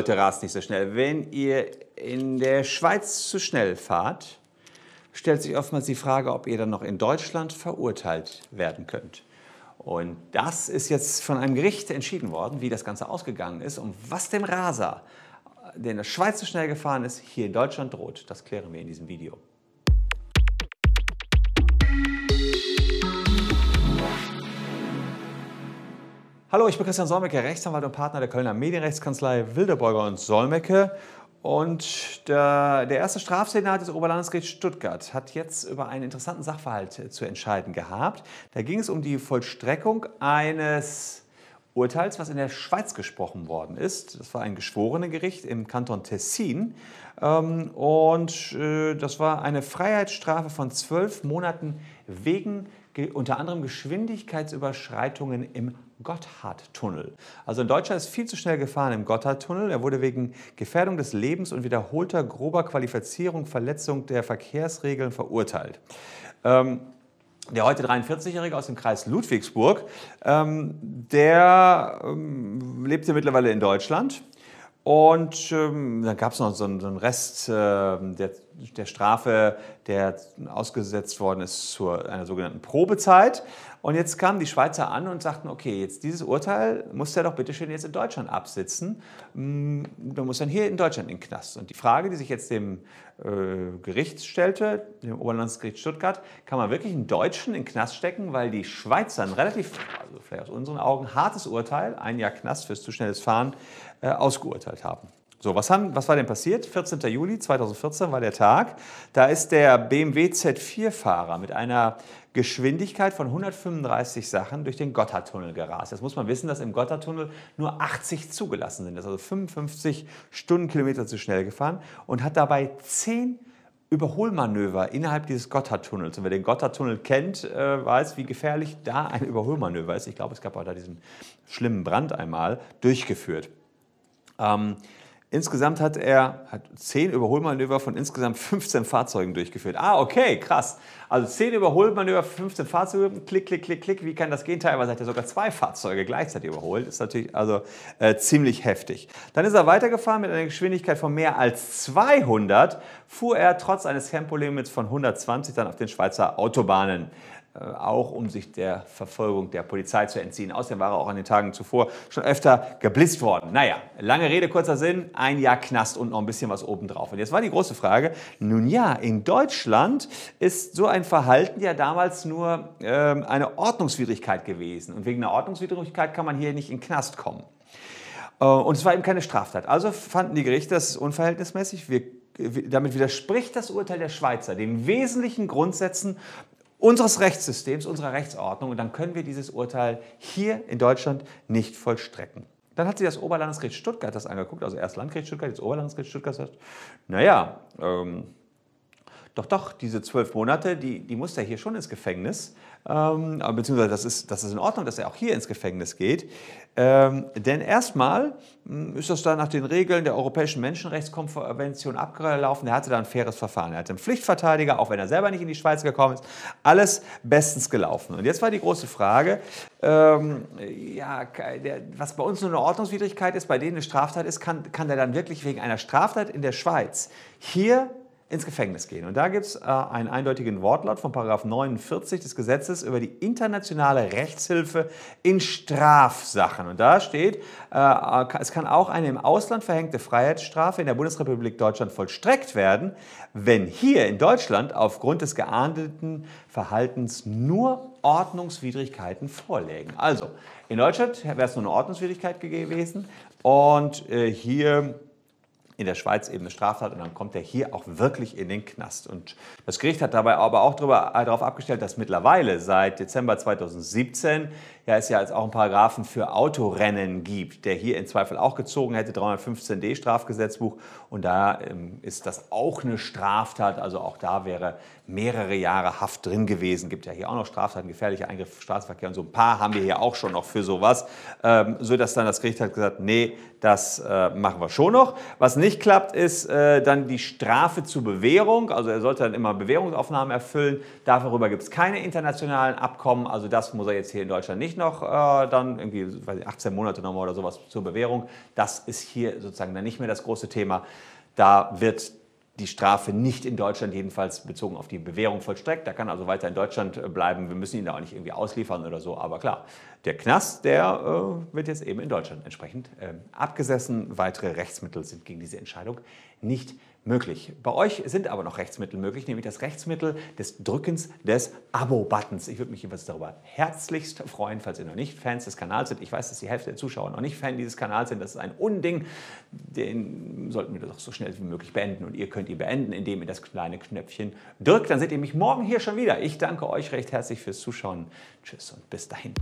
Leute, rast nicht so schnell. Wenn ihr in der Schweiz zu schnell fahrt, stellt sich oftmals die Frage, ob ihr dann noch in Deutschland verurteilt werden könnt. Und das ist jetzt von einem Gericht entschieden worden, wie das Ganze ausgegangen ist und was dem Raser, der in der Schweiz zu schnell gefahren ist, hier in Deutschland droht. Das klären wir in diesem Video. Hallo, ich bin Christian Solmecke, Rechtsanwalt und Partner der Kölner Medienrechtskanzlei Wildebeuger und Solmecke. Und der, der erste Strafsenat des Oberlandesgerichts Stuttgart hat jetzt über einen interessanten Sachverhalt zu entscheiden gehabt. Da ging es um die Vollstreckung eines Urteils, was in der Schweiz gesprochen worden ist. Das war ein Geschworenengericht im Kanton Tessin. Ähm, und äh, das war eine Freiheitsstrafe von zwölf Monaten wegen unter anderem Geschwindigkeitsüberschreitungen im Gotthardtunnel. Also ein Deutscher ist viel zu schnell gefahren im Gotthardtunnel. Er wurde wegen Gefährdung des Lebens und wiederholter grober Qualifizierung Verletzung der Verkehrsregeln verurteilt. Ähm, der heute 43-Jährige aus dem Kreis Ludwigsburg, ähm, der ähm, lebt ja mittlerweile in Deutschland. Und ähm, dann gab es noch so einen, so einen Rest äh, der der Strafe, der ausgesetzt worden ist zu einer sogenannten Probezeit. Und jetzt kamen die Schweizer an und sagten, okay, jetzt dieses Urteil muss der doch bitte schön jetzt in Deutschland absitzen. Mm, du musst dann hier in Deutschland in den Knast. Und die Frage, die sich jetzt dem äh, Gericht stellte, dem Oberlandesgericht Stuttgart, kann man wirklich einen Deutschen in den Knast stecken, weil die Schweizer ein relativ, also vielleicht aus unseren Augen, hartes Urteil, ein Jahr Knast fürs zu schnelles Fahren, äh, ausgeurteilt haben. So, was, haben, was war denn passiert? 14. Juli 2014 war der Tag. Da ist der BMW Z4-Fahrer mit einer Geschwindigkeit von 135 Sachen durch den Gotthardtunnel gerast. Jetzt muss man wissen, dass im Gotthardtunnel nur 80 zugelassen sind. Das ist also 55 Stundenkilometer zu schnell gefahren und hat dabei 10 Überholmanöver innerhalb dieses Gotthardtunnels. Und wer den Gotthardtunnel kennt, äh, weiß, wie gefährlich da ein Überholmanöver ist. Ich glaube, es gab auch da diesen schlimmen Brand einmal durchgeführt. Ähm, Insgesamt hat er hat 10 Überholmanöver von insgesamt 15 Fahrzeugen durchgeführt. Ah, okay, krass. Also 10 Überholmanöver, von 15 Fahrzeugen. klick, klick, klick, klick. Wie kann das gehen? Teilweise hat er sogar zwei Fahrzeuge gleichzeitig überholt. Ist natürlich also äh, ziemlich heftig. Dann ist er weitergefahren mit einer Geschwindigkeit von mehr als 200. Fuhr er trotz eines Tempolimits von 120 dann auf den Schweizer Autobahnen. Äh, auch um sich der Verfolgung der Polizei zu entziehen. Außerdem war er auch an den Tagen zuvor schon öfter geblitzt worden. Naja, lange Rede, kurzer Sinn, ein Jahr Knast und noch ein bisschen was obendrauf. Und jetzt war die große Frage, nun ja, in Deutschland ist so ein Verhalten ja damals nur ähm, eine Ordnungswidrigkeit gewesen. Und wegen einer Ordnungswidrigkeit kann man hier nicht in den Knast kommen. Äh, und es war eben keine Straftat. Also fanden die Gerichte, das unverhältnismäßig. Wir damit widerspricht das Urteil der Schweizer den wesentlichen Grundsätzen unseres Rechtssystems, unserer Rechtsordnung und dann können wir dieses Urteil hier in Deutschland nicht vollstrecken. Dann hat sich das Oberlandesgericht Stuttgart das angeguckt, also erst Landgericht Stuttgart, jetzt Oberlandesgericht Stuttgart sagt, naja, ähm, doch, doch, diese zwölf Monate, die, die muss er hier schon ins Gefängnis, ähm, beziehungsweise das ist, das ist in Ordnung, dass er auch hier ins Gefängnis geht. Ähm, denn erstmal hm, ist das dann nach den Regeln der Europäischen Menschenrechtskonvention abgelaufen. Er hatte da ein faires Verfahren. Er hatte einen Pflichtverteidiger, auch wenn er selber nicht in die Schweiz gekommen ist. Alles bestens gelaufen. Und jetzt war die große Frage, ähm, ja, der, was bei uns nur eine Ordnungswidrigkeit ist, bei denen eine Straftat ist, kann, kann der dann wirklich wegen einer Straftat in der Schweiz hier ins Gefängnis gehen. Und da gibt es äh, einen eindeutigen Wortlaut von 49 des Gesetzes über die internationale Rechtshilfe in Strafsachen. Und da steht, äh, es kann auch eine im Ausland verhängte Freiheitsstrafe in der Bundesrepublik Deutschland vollstreckt werden, wenn hier in Deutschland aufgrund des geahndeten Verhaltens nur Ordnungswidrigkeiten vorliegen. Also, in Deutschland wäre es nur eine Ordnungswidrigkeit gewesen und äh, hier in der Schweiz eben eine Straftat und dann kommt er hier auch wirklich in den Knast. Und das Gericht hat dabei aber auch darüber, äh, darauf abgestellt, dass mittlerweile seit Dezember 2017 ja es ja als auch einen Paragraphen für Autorennen gibt, der hier in Zweifel auch gezogen hätte, 315d Strafgesetzbuch. Und da ähm, ist das auch eine Straftat, also auch da wäre mehrere Jahre Haft drin gewesen. Gibt ja hier auch noch Straftaten, gefährlicher Eingriff im Straßenverkehr und so ein paar haben wir hier auch schon noch für sowas. Ähm, so dass dann das Gericht hat gesagt, nee, das äh, machen wir schon noch. Was nicht nicht klappt, ist äh, dann die Strafe zur Bewährung. Also er sollte dann immer Bewährungsaufnahmen erfüllen. Darüber gibt es keine internationalen Abkommen. Also das muss er jetzt hier in Deutschland nicht noch äh, dann irgendwie ich, 18 Monate nochmal oder sowas zur Bewährung. Das ist hier sozusagen dann nicht mehr das große Thema. Da wird die Strafe nicht in Deutschland jedenfalls bezogen auf die Bewährung vollstreckt. Da kann also weiter in Deutschland äh, bleiben. Wir müssen ihn da auch nicht irgendwie ausliefern oder so. Aber klar, der Knast, der äh, wird jetzt eben in Deutschland entsprechend äh, abgesessen. Weitere Rechtsmittel sind gegen diese Entscheidung nicht möglich. Bei euch sind aber noch Rechtsmittel möglich, nämlich das Rechtsmittel des Drückens des Abo-Buttons. Ich würde mich jedenfalls darüber herzlichst freuen, falls ihr noch nicht Fans des Kanals seid. Ich weiß, dass die Hälfte der Zuschauer noch nicht Fan dieses Kanals sind. Das ist ein Unding. Den sollten wir doch so schnell wie möglich beenden. Und ihr könnt ihn beenden, indem ihr das kleine Knöpfchen drückt. Dann seht ihr mich morgen hier schon wieder. Ich danke euch recht herzlich fürs Zuschauen. Tschüss und bis dahin.